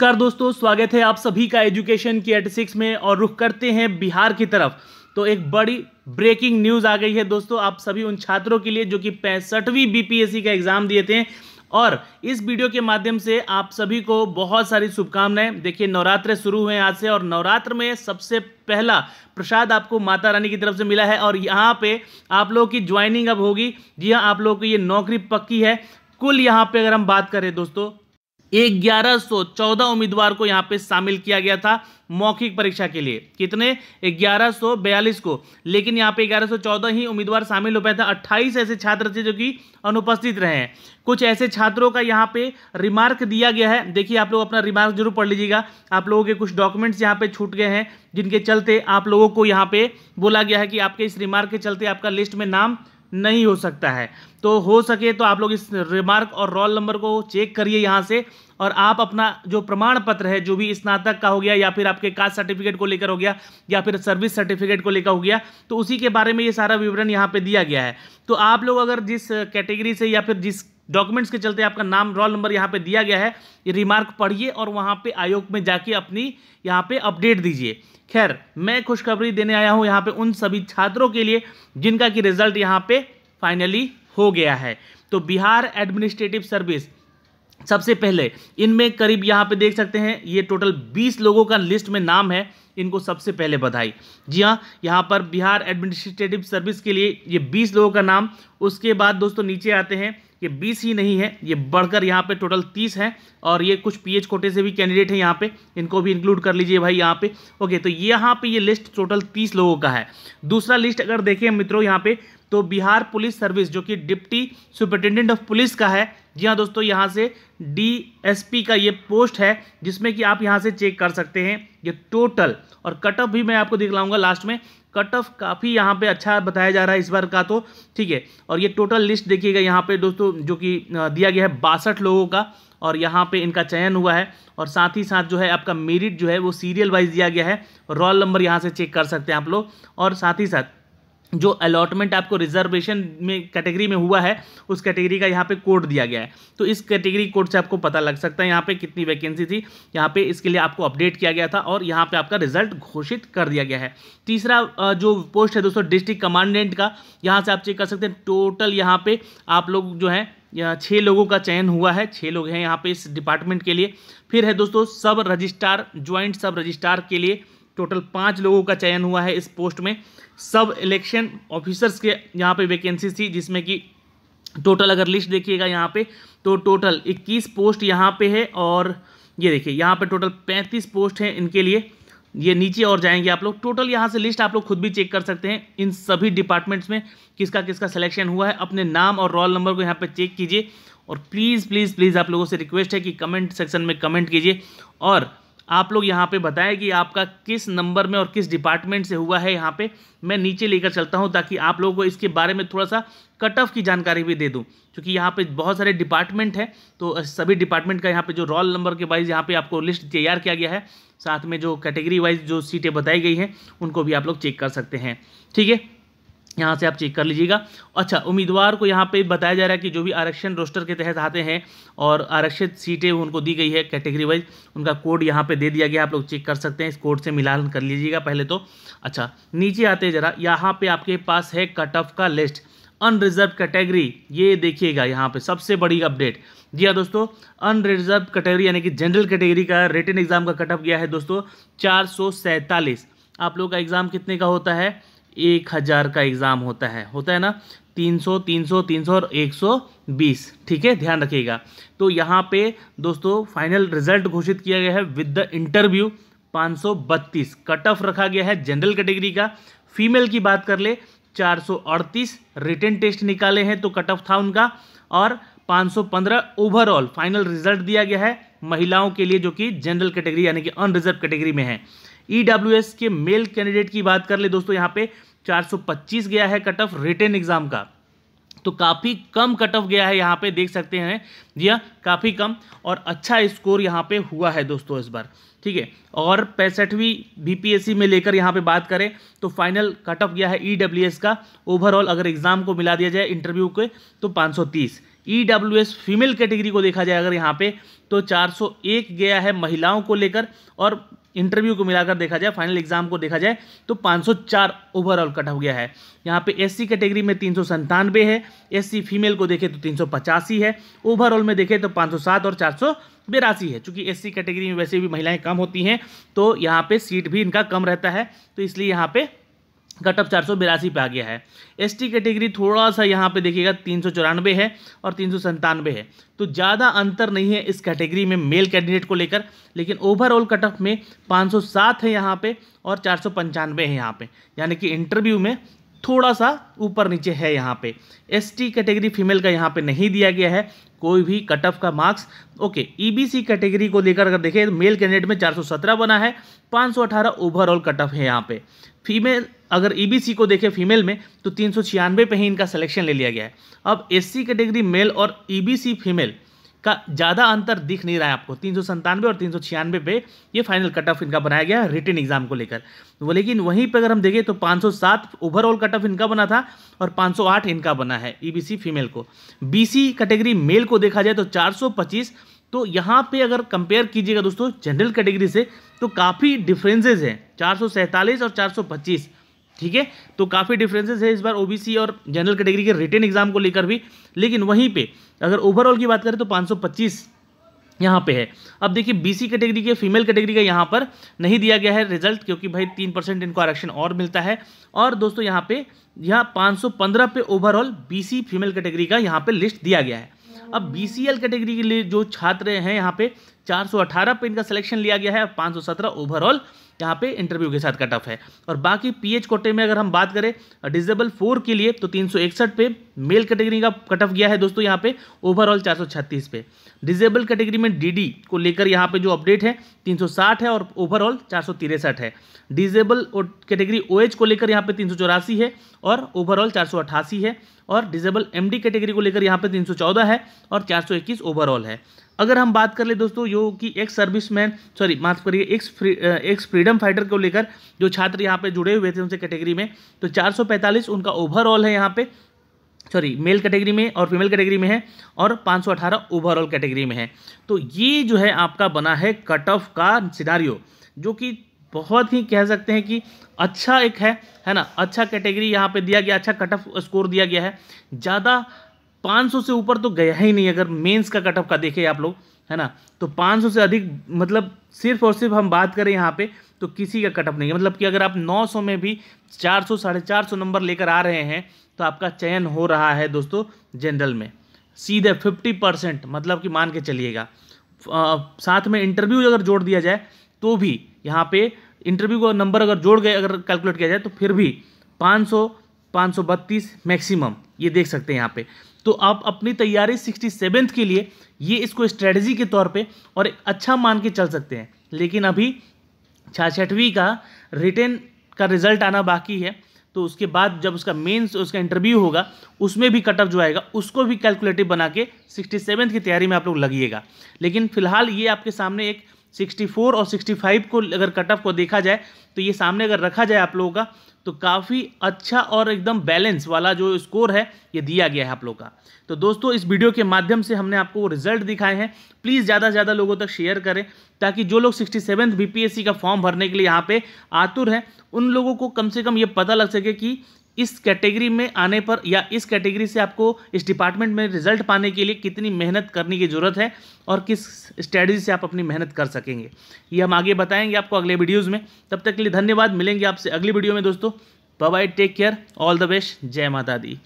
नमस्कार दोस्तों स्वागत है आप सभी का एजुकेशन की एट सिक्स में और रुख करते हैं बिहार की तरफ तो एक बड़ी ब्रेकिंग न्यूज़ आ गई है दोस्तों आप सभी उन छात्रों के लिए जो कि पैंसठवीं बीपीएससी का एग्ज़ाम दिए थे और इस वीडियो के माध्यम से आप सभी को बहुत सारी शुभकामनाएं देखिए नवरात्र शुरू हुए आज से और नवरात्र में सबसे पहला प्रसाद आपको माता रानी की तरफ से मिला है और यहाँ पे आप लोगों की ज्वाइनिंग अब होगी जी हाँ आप लोगों की ये नौकरी पक्की है कुल यहाँ पे अगर हम बात करें दोस्तों ग्यारह सौ चौदह उम्मीदवार को यहाँ पे शामिल किया गया था मौखिक परीक्षा के लिए कितने ग्यारह सौ बयालीस को लेकिन यहाँ पे ग्यारह सौ चौदह ही उम्मीदवार शामिल हो पाए थे अट्ठाईस ऐसे छात्र थे जो कि अनुपस्थित रहे हैं कुछ ऐसे छात्रों का यहाँ पे रिमार्क दिया गया है देखिए आप लोग अपना रिमार्क जरूर पढ़ लीजिएगा आप लोगों के कुछ डॉक्यूमेंट्स यहाँ पे छूट गए हैं जिनके चलते आप लोगों को यहाँ पे बोला गया है कि आपके इस रिमार्क के चलते आपका लिस्ट में नाम नहीं हो सकता है तो हो सके तो आप लोग इस रिमार्क और रोल नंबर को चेक करिए यहाँ से और आप अपना जो प्रमाण पत्र है जो भी स्नातक का हो गया या फिर आपके कास्ट सर्टिफिकेट को लेकर हो गया या फिर सर्विस सर्टिफिकेट को लेकर हो गया तो उसी के बारे में ये सारा विवरण यहाँ पे दिया गया है तो आप लोग अगर जिस कैटेगरी से या फिर जिस डॉक्यूमेंट्स के चलते आपका नाम रोल नंबर यहाँ पे दिया गया है ये रिमार्क पढ़िए और वहाँ पे आयोग में जाके अपनी यहाँ पे अपडेट दीजिए खैर मैं खुशखबरी देने आया हूँ यहाँ पे उन सभी छात्रों के लिए जिनका कि रिजल्ट यहाँ पे फाइनली हो गया है तो बिहार एडमिनिस्ट्रेटिव सर्विस सबसे पहले इनमें करीब यहाँ पे देख सकते हैं ये टोटल 20 लोगों का लिस्ट में नाम है इनको सबसे पहले बधाई जी हाँ यहाँ पर बिहार एडमिनिस्ट्रेटिव सर्विस के लिए ये 20 लोगों का नाम उसके बाद दोस्तों नीचे आते हैं ये बीस ही नहीं है ये बढ़कर यहाँ पे टोटल तीस है और ये कुछ पीएच कोटे से भी कैंडिडेट हैं यहाँ पे इनको भी इंक्लूड कर लीजिए भाई यहाँ पे ओके तो यहाँ पे ये लिस्ट टोटल तीस लोगों का है दूसरा लिस्ट अगर देखें मित्रों यहाँ पे तो बिहार पुलिस सर्विस जो कि डिप्टी सुपरिटेंडेंट ऑफ पुलिस का है जी हाँ दोस्तों यहाँ से डीएसपी का ये पोस्ट है जिसमें कि आप यहाँ से चेक कर सकते हैं ये टोटल और कट ऑफ भी मैं आपको दिखलाऊंगा लास्ट में कट ऑफ काफ़ी यहाँ पे अच्छा बताया जा रहा है इस बार का तो ठीक है और ये टोटल लिस्ट देखिएगा यहाँ पे दोस्तों जो कि दिया गया है बासठ लोगों का और यहाँ पे इनका चयन हुआ है और साथ ही साथ जो है आपका मेरिट जो है वो सीरियल वाइज दिया गया है रोल नंबर यहाँ से चेक कर सकते हैं आप लोग और साथ ही साथ जो अलॉटमेंट आपको रिजर्वेशन में कैटेगरी में हुआ है उस कैटेगरी का यहाँ पे कोड दिया गया है तो इस कैटेगरी कोड से आपको पता लग सकता है यहाँ पे कितनी वैकेंसी थी यहाँ पे इसके लिए आपको अपडेट किया गया था और यहाँ पे आपका रिजल्ट घोषित कर दिया गया है तीसरा जो पोस्ट है दोस्तों डिस्ट्रिक्ट कमांडेंट का यहाँ से आप चेक कर सकते हैं टोटल यहाँ पर आप लोग जो है छः लोगों का चयन हुआ है छः लोग हैं यहाँ पे इस डिपार्टमेंट के लिए फिर है दोस्तों सब रजिस्ट्रार ज्वाइंट सब रजिस्ट्रार के लिए टोटल पाँच लोगों का चयन हुआ है इस पोस्ट में सब इलेक्शन ऑफिसर्स के यहाँ पे वैकेंसी थी जिसमें कि टोटल अगर लिस्ट देखिएगा यहाँ पे तो टोटल 21 पोस्ट यहाँ पे है और ये देखिए यहाँ पे टोटल 35 पोस्ट हैं इनके लिए ये नीचे और जाएंगे आप लोग टोटल यहाँ से लिस्ट आप लोग खुद भी चेक कर सकते हैं इन सभी डिपार्टमेंट्स में किसका किसका सिलेक्शन हुआ है अपने नाम और रोल नंबर को यहाँ पर चेक कीजिए और प्लीज़ प्लीज़ प्लीज़ आप लोगों से रिक्वेस्ट है कि कमेंट सेक्शन में कमेंट कीजिए और आप लोग यहाँ पे बताएं कि आपका किस नंबर में और किस डिपार्टमेंट से हुआ है यहाँ पे मैं नीचे लेकर चलता हूँ ताकि आप लोगों को इसके बारे में थोड़ा सा कट ऑफ की जानकारी भी दे दूँ क्योंकि यहाँ पे बहुत सारे डिपार्टमेंट हैं तो सभी डिपार्टमेंट का यहाँ पे जो रोल नंबर के वाइज यहाँ पे आपको लिस्ट तैयार किया गया है साथ में जो कैटेगरी वाइज जो सीटें बताई गई हैं उनको भी आप लोग चेक कर सकते हैं ठीक है यहाँ से आप चेक कर लीजिएगा अच्छा उम्मीदवार को यहाँ पे बताया जा रहा है कि जो भी आरक्षण रोस्टर के तहत आते हैं और आरक्षित सीटें उनको दी गई है कैटेगरी वाइज उनका कोड यहाँ पे दे दिया गया आप लोग चेक कर सकते हैं इस कोड से मिलान कर लीजिएगा पहले तो अच्छा नीचे आते हैं ज़रा यहाँ पे आपके पास है कट ऑफ का लिस्ट अनरिजर्व कैटेगरी ये देखिएगा यहाँ पे सबसे बड़ी अपडेट जी हाँ दोस्तों अनरिजर्व कैटेगरी यानी कि जनरल कैटेगरी का रिटर्न एग्जाम का कटअप गया है दोस्तों चार आप लोगों का एग्ज़ाम कितने का होता है एक हज़ार का एग्ज़ाम होता है होता है ना तीन सौ तीन सौ तीन सौ और एक सौ बीस ठीक है ध्यान रखिएगा तो यहाँ पे दोस्तों फाइनल रिजल्ट घोषित किया गया है with the interview 532 cut off रखा गया है जनरल कैटेगरी का फीमेल की बात कर ले 438 रिटर्न टेस्ट निकाले हैं तो कट ऑफ था उनका और 515 ओवरऑल फाइनल रिजल्ट दिया गया है महिलाओं के लिए जो कि जनरल कैटेगरी यानी कि अनरिजर्व कैटेगरी में है ईडब्ल्यूएस e के मेल कैंडिडेट की बात कर ले दोस्तों यहाँ पे 425 गया है कट ऑफ रिटर्न एग्जाम का तो काफ़ी कम कट ऑफ गया है यहाँ पे देख सकते हैं जी काफ़ी कम और अच्छा स्कोर यहाँ पे हुआ है दोस्तों इस बार ठीक है और पैंसठवीं बीपीएससी में लेकर यहाँ पे बात करें तो फाइनल कट ऑफ गया है ई e का ओवरऑल अगर एग्ज़ाम को मिला दिया जाए इंटरव्यू के तो 530 सौ फीमेल कैटेगरी e को देखा जाए अगर यहाँ पे तो 401 गया है महिलाओं को लेकर और इंटरव्यू को मिलाकर देखा जाए फाइनल एग्जाम को देखा जाए तो 504 ओवरऑल कट हो गया है यहाँ पे एससी कैटेगरी में तीन सौ है एससी फीमेल को देखें तो तीन है ओवरऑल में देखें तो 507 और चार बेरासी है चूंकि एससी कैटेगरी में वैसे भी महिलाएं कम होती हैं तो यहाँ पे सीट भी इनका कम रहता है तो इसलिए यहाँ पे कट ऑफ चार सौ बिरासी पर आ गया है एस टी कैटेगरी थोड़ा सा यहाँ पे देखिएगा तीन सौ चौरानवे है और तीन सौ संतानवे है तो ज़्यादा अंतर नहीं है इस कैटेगरी में मेल कैंडिडेट को लेकर लेकिन ओवरऑल कट ऑफ में पाँच सौ सात है यहाँ पे और चार सौ पंचानवे है यहाँ पे यानी कि इंटरव्यू में थोड़ा सा ऊपर नीचे है यहाँ पे एसटी कैटेगरी फीमेल का यहाँ पे नहीं दिया गया है कोई भी कट ऑफ का marks okay EBC e category को लेकर अगर देखें तो मेल कैंडिडेट में 417 बना है 518 ओवरऑल कट ऑफ है यहाँ पे फीमेल अगर ईबीसी e को देखें फीमेल में तो तीन पे ही इनका सिलेक्शन ले लिया गया है अब एससी कैटेगरी मेल और ईबीसी e फीमेल का ज़्यादा अंतर दिख नहीं रहा है आपको तीन सौ संतानवे और तीन सौ छियानवे पे ये फाइनल कट ऑफ इनका बनाया गया है रिटर्न एग्जाम को लेकर वो लेकिन वहीं पर अगर हम देखें तो 507 ओवरऑल कट ऑफ इनका बना था और 508 इनका बना है ईबीसी e फीमेल को बीसी कैटेगरी मेल को देखा जाए तो 425 तो यहाँ पर अगर कंपेयर कीजिएगा दोस्तों जनरल कैटेगरी से तो काफ़ी डिफरेंसेज हैं चार और चार ठीक है तो काफ़ी डिफरेंसेस है इस बार ओबीसी और जनरल कैटेगरी के रिटर्न एग्जाम को लेकर भी लेकिन वहीं पे अगर ओवरऑल की बात करें तो 525 यहाँ पे है अब देखिए बीसी कैटेगरी के फीमेल कैटेगरी का यहाँ पर नहीं दिया गया है रिजल्ट क्योंकि भाई तीन परसेंट इनको आरक्षण और मिलता है और दोस्तों यहाँ पे यहाँ पाँच पे ओवरऑल बी फीमेल कैटेगरी का यहाँ पर लिस्ट दिया गया है अब बी कैटेगरी के लिए जो छात्र हैं यहाँ पे चार पे इनका सिलेक्शन लिया गया है और ओवरऑल यहाँ पे इंटरव्यू के साथ कट ऑफ है और बाकी पीएच कोटे में अगर हम बात करें डिजेबल फोर के लिए तो तीन पे मेल कैटेगरी का कट ऑफ गया है दोस्तों यहाँ पे ओवरऑल चार पे डिजेबल कैटेगरी में डीडी को लेकर यहाँ पे जो अपडेट है 360 है और ओवरऑल चार है डिजेबल कैटेगरी ओ को लेकर यहाँ पे तीन है और ओवरऑल चार है और डिजेबल एम कैटेगरी को लेकर यहाँ पे 314 है और चार ओवरऑल है अगर हम बात कर ले दोस्तों यो कि एक सर्विसमैन सॉरी माफ करिए एक फ्री, एक फ्रीडम फाइटर को लेकर जो छात्र यहाँ पे जुड़े हुए थे उनसे कैटेगरी में तो 445 उनका ओवरऑल है यहाँ पे सॉरी मेल कैटेगरी में और फीमेल कैटेगरी में है और 518 ओवरऑल कैटेगरी में है तो ये जो है आपका बना है कट ऑफ का सिनारियो जो कि बहुत ही कह सकते हैं कि अच्छा एक है है ना अच्छा कैटेगरी यहाँ पे दिया गया अच्छा कट ऑफ स्कोर दिया गया है ज़्यादा 500 से ऊपर तो गया ही नहीं अगर मेंस का कटअप का देखें आप लोग है ना तो 500 से अधिक मतलब सिर्फ और सिर्फ हम बात करें यहाँ पे तो किसी का कटअप नहीं है मतलब कि अगर आप 900 में भी 400 साढ़े चार नंबर लेकर आ रहे हैं तो आपका चयन हो रहा है दोस्तों जनरल में सीधे 50 परसेंट मतलब कि मान के चलिएगा साथ में इंटरव्यू अगर जोड़ दिया जाए तो भी यहाँ पे इंटरव्यू का नंबर अगर जोड़ गए अगर कैलकुलेट किया जाए तो फिर भी पाँच सौ मैक्सिमम ये देख सकते हैं यहाँ पर तो आप अपनी तैयारी सिक्सटी सेवेंथ के लिए ये इसको स्ट्रेटजी के तौर पे और अच्छा मान के चल सकते हैं लेकिन अभी छाछठवीं का रिटर्न का रिजल्ट आना बाकी है तो उसके बाद जब उसका मेंस उसका इंटरव्यू होगा उसमें भी कटअप जो आएगा उसको भी कैलकुलेटिव बना के सिक्सटी सेवन्थ की तैयारी में आप लोग लगिएगा लेकिन फिलहाल ये आपके सामने एक 64 और 65 को अगर कट ऑफ को देखा जाए तो ये सामने अगर रखा जाए आप लोगों का तो काफ़ी अच्छा और एकदम बैलेंस वाला जो स्कोर है ये दिया गया है आप लोगों का तो दोस्तों इस वीडियो के माध्यम से हमने आपको वो रिजल्ट दिखाए हैं प्लीज़ ज़्यादा से ज़्यादा लोगों तक शेयर करें ताकि जो लोग सिक्सटी सेवन्थ का फॉर्म भरने के लिए यहाँ पर आतुर हैं उन लोगों को कम से कम ये पता लग सके कि इस कैटेगरी में आने पर या इस कैटेगरी से आपको इस डिपार्टमेंट में रिजल्ट पाने के लिए कितनी मेहनत करने की ज़रूरत है और किस स्ट्रेटजी से आप अपनी मेहनत कर सकेंगे ये हम आगे बताएंगे आपको अगले वीडियोज़ में तब तक के लिए धन्यवाद मिलेंगे आपसे अगली वीडियो में दोस्तों bye take care all the best जय माता दी